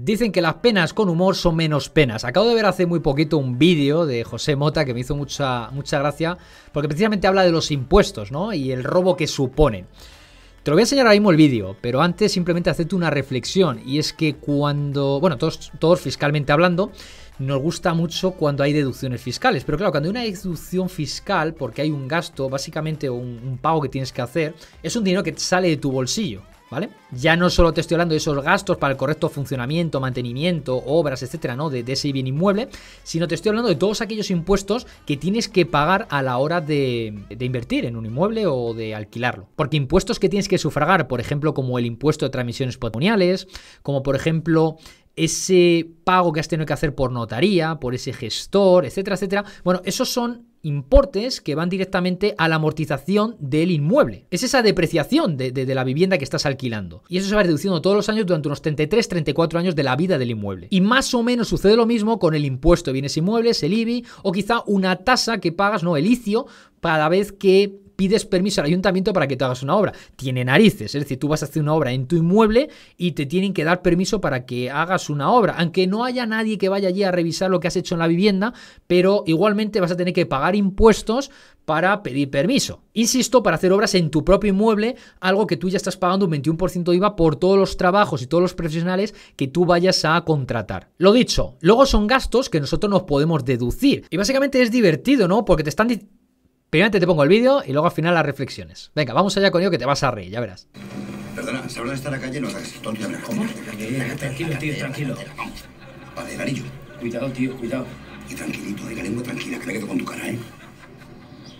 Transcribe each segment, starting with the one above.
Dicen que las penas con humor son menos penas. Acabo de ver hace muy poquito un vídeo de José Mota que me hizo mucha, mucha gracia, porque precisamente habla de los impuestos, ¿no? Y el robo que suponen. Te lo voy a enseñar ahora mismo el vídeo, pero antes simplemente hacerte una reflexión, y es que cuando, bueno, todos, fiscalmente hablando, nos gusta mucho cuando hay deducciones fiscales, pero claro, cuando hay una deducción fiscal, porque hay un gasto, básicamente un, un pago que tienes que hacer, es un dinero que sale de tu bolsillo. ¿vale? Ya no solo te estoy hablando de esos gastos para el correcto funcionamiento, mantenimiento, obras, etcétera, ¿no? De, ese bien inmueble, sino te estoy hablando de todos aquellos impuestos que tienes que pagar a la hora de, de invertir en un inmueble o de alquilarlo. Porque impuestos que tienes que sufragar, por ejemplo, como el impuesto de transmisiones patrimoniales, como por ejemplo ese pago que has tenido que hacer por notaría, por ese gestor, etcétera, etcétera. Bueno, esos son importes que van directamente a la amortización del inmueble. Es esa depreciación de, la vivienda que estás alquilando. Y eso se va reduciendo todos los años durante unos 33, 34 años de la vida del inmueble. Y más o menos sucede lo mismo con el impuesto de bienes inmuebles, el IBI, o quizá una tasa que pagas, no, el ICIO, cada vez que pides permiso al ayuntamiento para que te hagas una obra. Tiene narices, es decir, tú vas a hacer una obra en tu inmueble y te tienen que dar permiso para que hagas una obra, aunque no haya nadie que vaya allí a revisar lo que has hecho en la vivienda, pero igualmente vas a tener que pagar impuestos para pedir permiso. Insisto, para hacer obras en tu propio inmueble, algo que tú ya estás pagando un 21% de IVA por todos los trabajos y todos los profesionales que tú vayas a contratar. Lo dicho, luego son gastos que nosotros nos podemos deducir. Y básicamente es divertido, ¿no? Porque te están Primero te pongo el vídeo y luego al final las reflexiones. Venga, vamos allá con ello que te vas a reír, ya verás. Perdona, si estar en la calle no hagas tonto. ¿Cómo? Tranquilo, tío, tranquilo. Vamos. Vale, Cuidado, tío, cuidado. Y tranquilito, de la lengua tranquila, que me quedo con tu cara, ¿eh?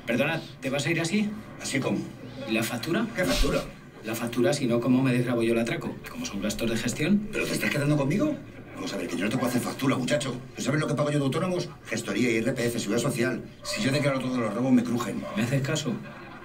Perdona, ¿te vas a ir así? ¿Así cómo? ¿Y la factura? ¿Qué factura? La factura, si no, ¿cómo me desgrabo yo la atraco? Como son gastos de gestión. ¿Pero te estás quedando conmigo? Vamos a ver, que yo no te puedo hacer factura, muchacho. ¿No sabes lo que pago yo de autónomos? Gestoría, IRPF, seguridad social. Si yo declaro todos los robos, me crujen. ¿Me haces caso?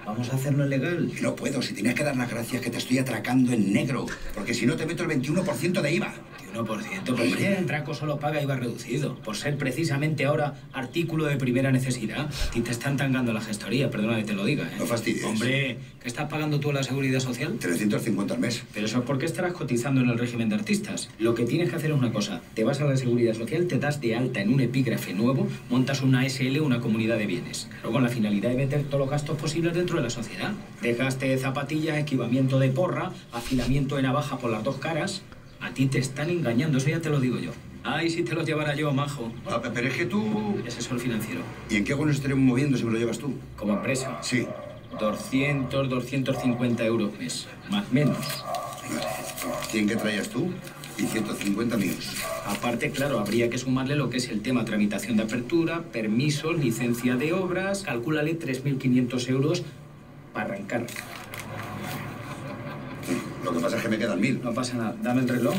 Vamos a hacerlo legal. No puedo, si tienes que dar las gracias que te estoy atracando en negro. Porque si no, te meto el 21% de IVA. No, por porque el traco solo paga va reducido, por ser precisamente ahora artículo de primera necesidad. y te están tangando la gestoría, perdona que te lo diga. ¿eh? No fastidies. Hombre, ¿qué estás pagando tú a la seguridad social? 350 al mes. Pero eso es porque estarás cotizando en el régimen de artistas. Lo que tienes que hacer es una cosa. Te vas a la seguridad social, te das de alta en un epígrafe nuevo, montas una SL, una comunidad de bienes. Claro, con la finalidad de meter todos los gastos posibles dentro de la sociedad. Dejaste de zapatillas, equipamiento de porra, afilamiento de navaja por las dos caras... A ti te están engañando, eso ya te lo digo yo. Ay, si te lo llevara yo, majo. Ah, pero es que tú... Es Asesor financiero. ¿Y en qué nos estaremos moviendo si me lo llevas tú? ¿Como empresa? Sí. 200, 250 euros mes, más menos. ¿Quién que traías tú y 150 míos. Aparte, claro, habría que sumarle lo que es el tema tramitación de apertura, permisos, licencia de obras, calcúlale 3.500 euros para arrancar. Lo que pasa es que me quedan mil. No pasa nada. Dame el reloj.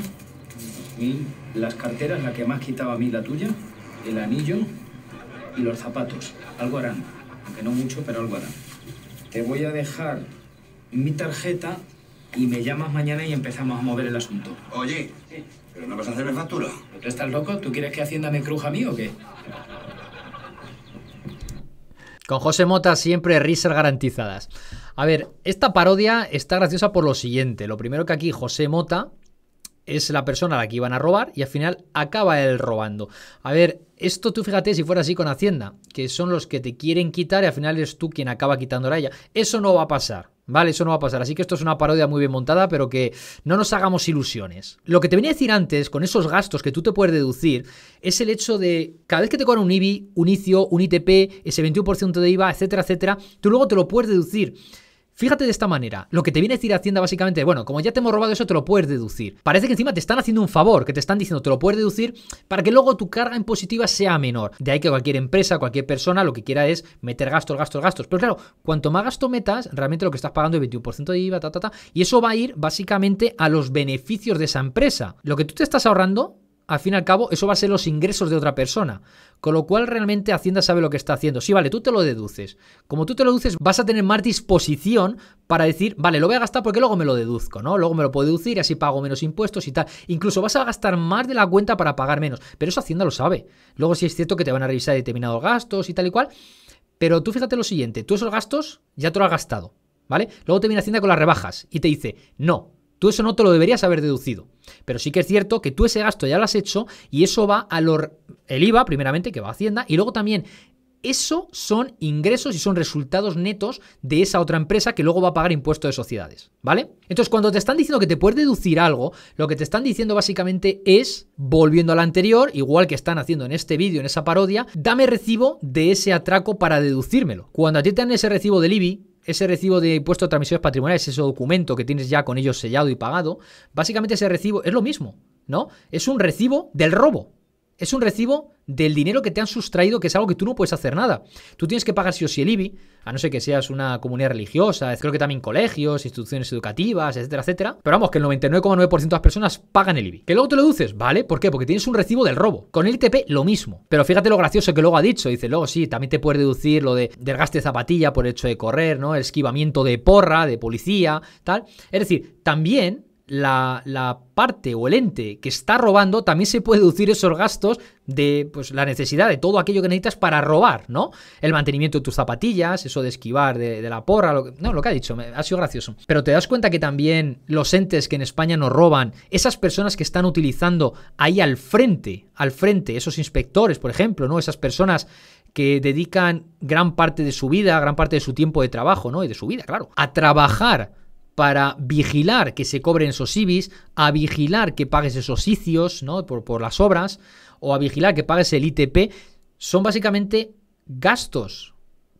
Mil. Las carteras, la que más quitaba a mí, la tuya. El anillo. Y los zapatos. Algo harán. Aunque no mucho, pero algo harán. Te voy a dejar mi tarjeta y me llamas mañana y empezamos a mover el asunto. Oye, ¿pero no vas a hacerme factura? estás loco? ¿Tú quieres que Hacienda me cruja a mí o qué? Con José Mota siempre risas garantizadas. A ver, esta parodia está graciosa por lo siguiente. Lo primero que aquí José Mota es la persona a la que iban a robar y al final acaba él robando. A ver, esto tú fíjate si fuera así con Hacienda, que son los que te quieren quitar y al final eres tú quien acaba quitando a ella. Eso no va a pasar. ¿vale? Eso no va a pasar. Así que esto es una parodia muy bien montada, pero que no nos hagamos ilusiones. Lo que te venía a decir antes, con esos gastos que tú te puedes deducir, es el hecho de cada vez que te cobran un IBI, un ICIO, un ITP, ese 21% de IVA, etcétera, etcétera, tú luego te lo puedes deducir. Fíjate de esta manera, lo que te viene a decir Hacienda básicamente, bueno, como ya te hemos robado eso, te lo puedes deducir. Parece que encima te están haciendo un favor, que te están diciendo, te lo puedes deducir para que luego tu carga impositiva sea menor. De ahí que cualquier empresa, cualquier persona, lo que quiera es meter gastos, gastos, gastos. Pero claro, cuanto más gasto metas, realmente lo que estás pagando es 21% de IVA, ta, ta, ta. Y eso va a ir básicamente a los beneficios de esa empresa. Lo que tú te estás ahorrando al fin y al cabo, eso va a ser los ingresos de otra persona. Con lo cual, realmente Hacienda sabe lo que está haciendo. Sí, vale, tú te lo deduces. Como tú te lo deduces, vas a tener más disposición para decir, vale, lo voy a gastar porque luego me lo deduzco, ¿no? Luego me lo puedo deducir y así pago menos impuestos y tal. Incluso vas a gastar más de la cuenta para pagar menos. Pero eso Hacienda lo sabe. Luego sí es cierto que te van a revisar determinados gastos y tal y cual. Pero tú fíjate lo siguiente, tú esos gastos ya te lo has gastado, ¿vale? Luego te viene Hacienda con las rebajas y te dice, no, Tú eso no te lo deberías haber deducido. Pero sí que es cierto que tú ese gasto ya lo has hecho y eso va a IVA, primeramente, que va a Hacienda, y luego también eso son ingresos y son resultados netos de esa otra empresa que luego va a pagar impuestos de sociedades, ¿vale? Entonces, cuando te están diciendo que te puedes deducir algo, lo que te están diciendo básicamente es, volviendo a lo anterior, igual que están haciendo en este vídeo, en esa parodia, dame recibo de ese atraco para deducírmelo. Cuando a ti te dan ese recibo del IBI, ese recibo de impuesto de transmisiones patrimoniales, ese documento que tienes ya con ellos sellado y pagado, básicamente ese recibo es lo mismo, ¿no? Es un recibo del robo. Es un recibo del dinero que te han sustraído, que es algo que tú no puedes hacer nada. Tú tienes que pagar sí o sí el IBI, a no ser que seas una comunidad religiosa, creo que también colegios, instituciones educativas, etcétera, etcétera. Pero vamos, que el 99,9% de las personas pagan el IBI. ¿Que luego te lo deduces? ¿Vale? ¿Por qué? Porque tienes un recibo del robo. Con el ITP lo mismo. Pero fíjate lo gracioso que luego ha dicho. Dice, luego sí, también te puedes deducir lo de del gasto de zapatilla por el hecho de correr, ¿no? El esquivamiento de porra, de policía, tal. Es decir, también la, parte o el ente que está robando también se puede deducir esos gastos de pues, la necesidad de todo aquello que necesitas para robar, ¿no? El mantenimiento de tus zapatillas, eso de esquivar de, la porra, lo que, no, lo que ha dicho, me, ha sido gracioso. Pero te das cuenta que también los entes que en España nos roban, esas personas que están utilizando ahí al frente, al frente, esos inspectores, por ejemplo, ¿no? Esas personas que dedican gran parte de su vida, gran parte de su tiempo de trabajo, ¿no? Y de su vida, claro, a trabajar para vigilar que se cobren esos IBIs, a vigilar que pagues esos ICIOs ¿no? por, por las obras, o a vigilar que pagues el ITP, son básicamente gastos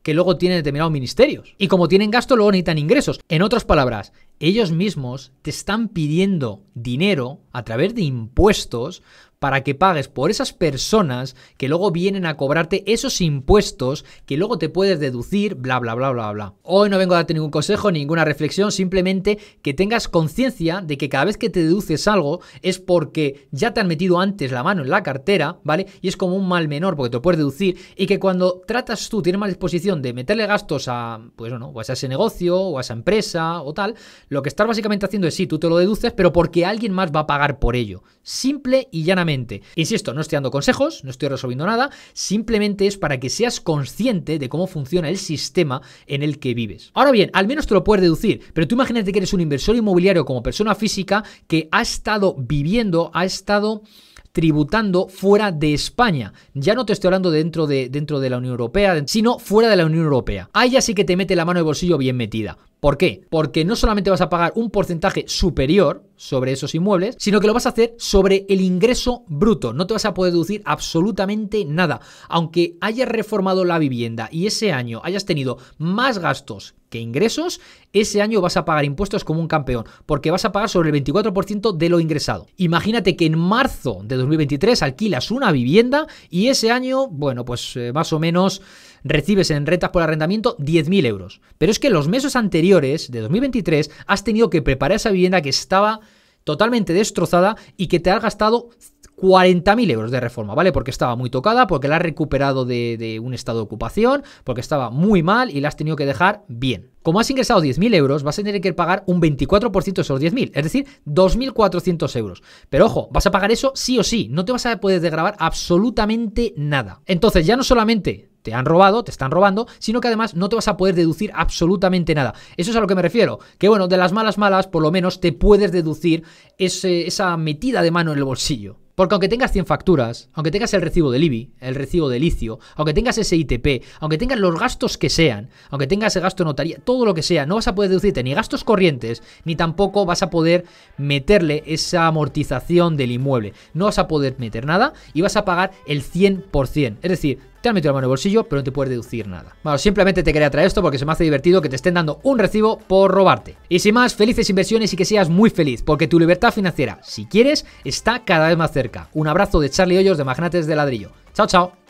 que luego tienen determinados ministerios. Y como tienen gasto, luego necesitan ingresos. En otras palabras, ellos mismos te están pidiendo dinero a través de impuestos para que pagues por esas personas que luego vienen a cobrarte esos impuestos que luego te puedes deducir, bla, bla, bla, bla, bla. Hoy no vengo a darte ningún consejo, ninguna reflexión, simplemente que tengas conciencia de que cada vez que te deduces algo es porque ya te han metido antes la mano en la cartera, ¿vale? Y es como un mal menor porque te puedes deducir y que cuando tratas tú, tienes mala disposición de meterle gastos a, pues no, o a ese negocio o a esa empresa o tal, lo que estás básicamente haciendo es sí, tú te lo deduces, pero porque alguien más va a pagar por ello. Simple y llanamente. Insisto, no estoy dando consejos, no estoy resolviendo nada, simplemente es para que seas consciente de cómo funciona el sistema en el que vives. Ahora bien, al menos te lo puedes deducir, pero tú imagínate que eres un inversor inmobiliario como persona física que ha estado viviendo, ha estado tributando fuera de España. Ya no te estoy hablando dentro de, dentro de la Unión Europea, sino fuera de la Unión Europea. Ahí ya sí que te mete la mano de bolsillo bien metida. ¿Por qué? Porque no solamente vas a pagar un porcentaje superior sobre esos inmuebles, sino que lo vas a hacer sobre el ingreso bruto. No te vas a poder deducir absolutamente nada. Aunque hayas reformado la vivienda y ese año hayas tenido más gastos que ingresos, ese año vas a pagar impuestos como un campeón, porque vas a pagar sobre el 24% de lo ingresado. Imagínate que en marzo de 2023 alquilas una vivienda y ese año, bueno, pues eh, más o menos recibes en rentas por arrendamiento 10.000 euros. Pero es que los meses anteriores, de 2023, has tenido que preparar esa vivienda que estaba totalmente destrozada y que te ha gastado 40.000 euros de reforma, ¿vale? Porque estaba muy tocada, porque la has recuperado de, un estado de ocupación, porque estaba muy mal y la has tenido que dejar bien. Como has ingresado 10.000 euros, vas a tener que pagar un 24% de esos 10.000, es decir, 2.400 euros. Pero ojo, vas a pagar eso sí o sí, no te vas a poder desgravar absolutamente nada. Entonces, ya no solamente te han robado, te están robando, sino que además no te vas a poder deducir absolutamente nada. Eso es a lo que me refiero. Que bueno, de las malas malas, por lo menos te puedes deducir esa metida de mano en el bolsillo. Porque aunque tengas 100 facturas, aunque tengas el recibo del IBI, el recibo del ICIO, aunque tengas ese ITP, aunque tengas los gastos que sean, aunque tengas el gasto notaría, todo lo que sea, no vas a poder deducirte ni gastos corrientes, ni tampoco vas a poder meterle esa amortización del inmueble. No vas a poder meter nada y vas a pagar el 100%. Es decir, te han la mano en el bolsillo, pero no te puedes deducir nada. Bueno, simplemente te quería traer esto porque se me hace divertido que te estén dando un recibo por robarte. Y sin más, felices inversiones y que seas muy feliz, porque tu libertad financiera, si quieres, está cada vez más cerca. Un abrazo de Charlie Hoyos de Magnates de Ladrillo. Chao, chao.